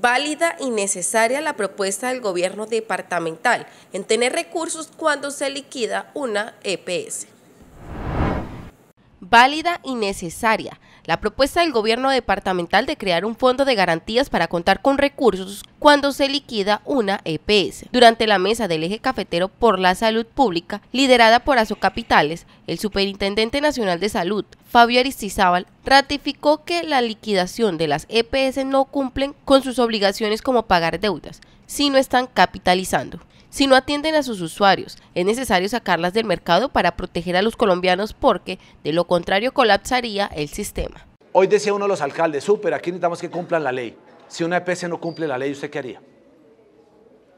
válida y necesaria la propuesta del gobierno departamental en tener recursos cuando se liquida una EPS. Válida y necesaria la propuesta del gobierno departamental de crear un fondo de garantías para contar con recursos cuando se liquida una EPS. Durante la mesa del eje cafetero por la salud pública, liderada por Azocapitales, el superintendente nacional de salud, Fabio Aristizábal, ratificó que la liquidación de las EPS no cumplen con sus obligaciones como pagar deudas, sino están capitalizando si no atienden a sus usuarios. Es necesario sacarlas del mercado para proteger a los colombianos porque, de lo contrario, colapsaría el sistema. Hoy decía uno de los alcaldes, súper, aquí necesitamos que cumplan la ley. Si una EPS no cumple la ley, ¿usted qué haría?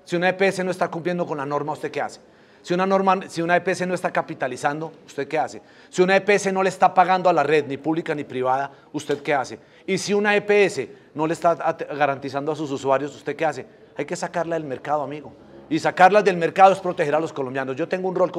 Si una EPS no está cumpliendo con la norma, ¿usted qué hace? Si una, norma, si una EPS no está capitalizando, ¿usted qué hace? Si una EPS no le está pagando a la red, ni pública ni privada, ¿usted qué hace? Y si una EPS no le está garantizando a sus usuarios, ¿usted qué hace? Hay que sacarla del mercado, amigo y sacarlas del mercado es proteger a los colombianos. Yo tengo un rol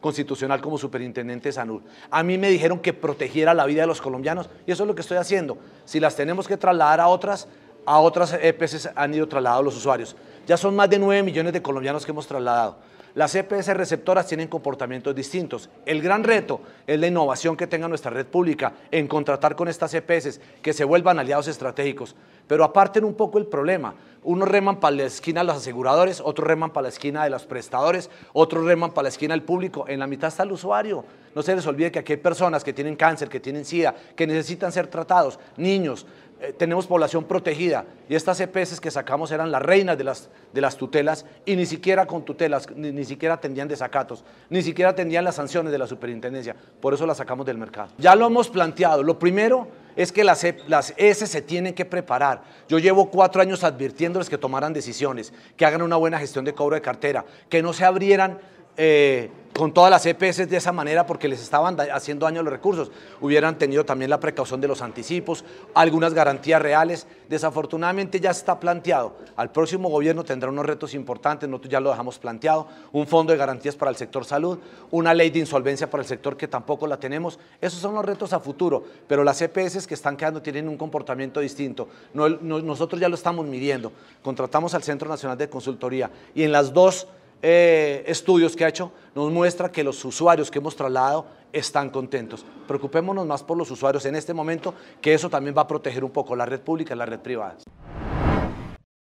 constitucional como superintendente de Sanur. A mí me dijeron que protegiera la vida de los colombianos y eso es lo que estoy haciendo. Si las tenemos que trasladar a otras, a otras EPS han ido trasladados los usuarios. Ya son más de 9 millones de colombianos que hemos trasladado. Las EPS receptoras tienen comportamientos distintos. El gran reto es la innovación que tenga nuestra red pública en contratar con estas EPS que se vuelvan aliados estratégicos. Pero aparten un poco el problema. Uno reman para la esquina de los aseguradores, otros reman para la esquina de los prestadores, otros reman para la esquina del público. En la mitad está el usuario. No se les olvide que aquí hay personas que tienen cáncer, que tienen sida, que necesitan ser tratados, niños. Eh, tenemos población protegida y estas EPS que sacamos eran las reinas de las, de las tutelas y ni siquiera con tutelas, ni, ni siquiera atendían desacatos, ni siquiera atendían las sanciones de la superintendencia. Por eso las sacamos del mercado. Ya lo hemos planteado. Lo primero es que las, S se tienen que preparar. Yo llevo cuatro años advirtiéndoles que tomaran decisiones, que hagan una buena gestión de cobro de cartera, que no se abrieran... Eh, con todas las EPS de esa manera porque les estaban haciendo daño a los recursos. Hubieran tenido también la precaución de los anticipos, algunas garantías reales. Desafortunadamente ya está planteado. Al próximo gobierno tendrá unos retos importantes, nosotros ya lo dejamos planteado, un fondo de garantías para el sector salud, una ley de insolvencia para el sector que tampoco la tenemos. Esos son los retos a futuro, pero las EPS que están quedando tienen un comportamiento distinto. nosotros ya lo estamos midiendo. Contratamos al Centro Nacional de Consultoría y en las dos eh, estudios que ha hecho nos muestra que los usuarios que hemos trasladado están contentos. Preocupémonos más por los usuarios en este momento, que eso también va a proteger un poco la red pública y la red privada.